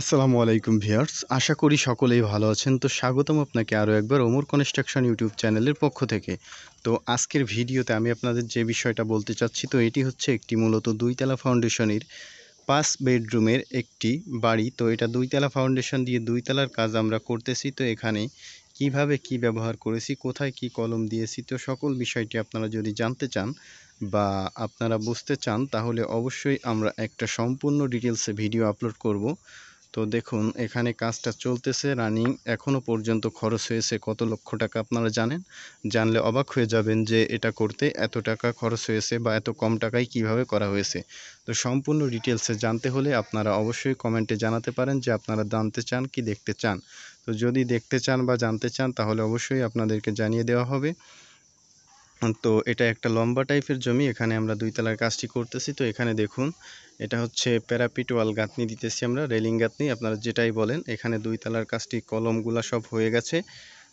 আসসালামু আলাইকুম ভিয়ার্স আশা করি সকলেই ভালো আছেন তো স্বাগতম আপনাকে আরও একবার ওমর কনস্ট্রাকশন ইউটিউব চ্যানেলের পক্ষ থেকে তো আজকের ভিডিওতে আমি আপনাদের যে বিষয়টা বলতে চাচ্ছি তো এটি হচ্ছে একটি মূলত দুইতলা ফাউন্ডেশনের পাঁচ বেডরুমের একটি বাড়ি তো এটা দুইতলা ফাউন্ডেশন দিয়ে দুইতলার কাজ আমরা করতেছি তো এখানে কিভাবে কি ব্যবহার করেছি কোথায় কি কলম দিয়েছি তো সকল বিষয়টি আপনারা যদি জানতে চান বা আপনারা বুঝতে চান তাহলে অবশ্যই আমরা একটা সম্পূর্ণ ডিটেলসে ভিডিও আপলোড করব তো দেখুন এখানে কাজটা চলতেছে রানিং এখনও পর্যন্ত খরচ হয়েছে কত লক্ষ টাকা আপনারা জানেন জানলে অবাক হয়ে যাবেন যে এটা করতে এত টাকা খরচ হয়েছে বা এত কম টাকায় কিভাবে করা হয়েছে তো সম্পূর্ণ ডিটেলসে জানতে হলে আপনারা অবশ্যই কমেন্টে জানাতে পারেন যে আপনারা জানতে চান কি দেখতে চান তো যদি দেখতে চান বা জানতে চান তাহলে অবশ্যই আপনাদেরকে জানিয়ে দেওয়া হবে তো এটা একটা লম্বা টাইপের জমি এখানে আমরা দুই তলার কাজটি করতেছি তো এখানে দেখুন এটা হচ্ছে প্যারাপিট গাঁথনি দিতেছি আমরা রেলিং গাঁথনি আপনারা যেটাই বলেন এখানে দুই তলার কাজটি কলমগুলা সব হয়ে গেছে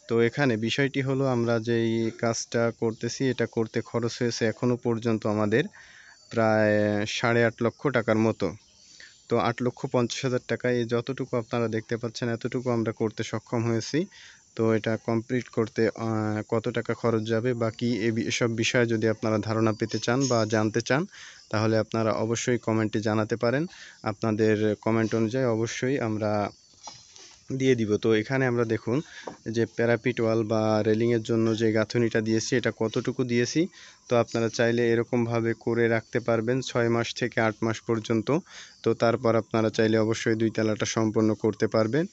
তো এখানে বিষয়টি হলো আমরা যেই কাজটা করতেছি এটা করতে খরচ হয়েছে এখনও পর্যন্ত আমাদের প্রায় সাড়ে আট লক্ষ টাকার মতো তো আট লক্ষ পঞ্চাশ হাজার টাকা এই যতটুকু আপনারা দেখতে পাচ্ছেন এতটুকু আমরা করতে সক্ষম হয়েছি তো এটা কমপ্লিট করতে কত টাকা খরচ যাবে বা কী এসব বিষয়ে যদি আপনারা ধারণা পেতে চান বা জানতে চান তাহলে আপনারা অবশ্যই কমেন্টে জানাতে পারেন আপনাদের কমেন্ট অনুযায়ী অবশ্যই আমরা দিয়ে দিব তো এখানে আমরা দেখুন যে প্যারাপিট ওয়াল বা রেলিংয়ের জন্য যে গাঁথনিটা দিয়েছি এটা কতটুকু দিয়েছি তো আপনারা চাইলে এরকমভাবে করে রাখতে পারবেন ছয় মাস থেকে আট মাস পর্যন্ত তো তারপর আপনারা চাইলে অবশ্যই দুই তালাটা সম্পন্ন করতে পারবেন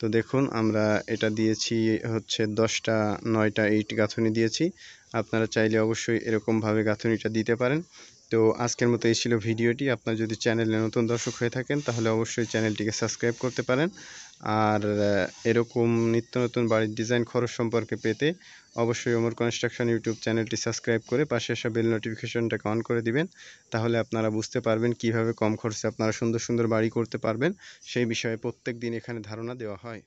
তো দেখুন আমরা এটা দিয়েছি হচ্ছে দশটা নয়টা এইট গাঁথনি দিয়েছি আপনারা চাইলে অবশ্যই এরকমভাবে গাঁথনিটা দিতে পারেন তো আজকের মতো এই ছিল ভিডিওটি আপনার যদি চ্যানেলে নতুন দর্শক হয়ে থাকেন তাহলে অবশ্যই চ্যানেলটিকে সাবস্ক্রাইব করতে পারেন আর এরকম নিত্য নতুন বাড়ির ডিজাইন খরচ সম্পর্কে পেতে অবশ্যই ওমর কনস্ট্রাকশন ইউটিউব চ্যানেলটি সাবস্ক্রাইব করে পাশে আসা বেল নোটিফিকেশনটাকে অন করে দিবেন তাহলে আপনারা বুঝতে পারবেন কিভাবে কম খরচে আপনারা সুন্দর সুন্দর বাড়ি করতে পারবেন সেই বিষয়ে প্রত্যেক দিন এখানে ধারণা দেওয়া হয়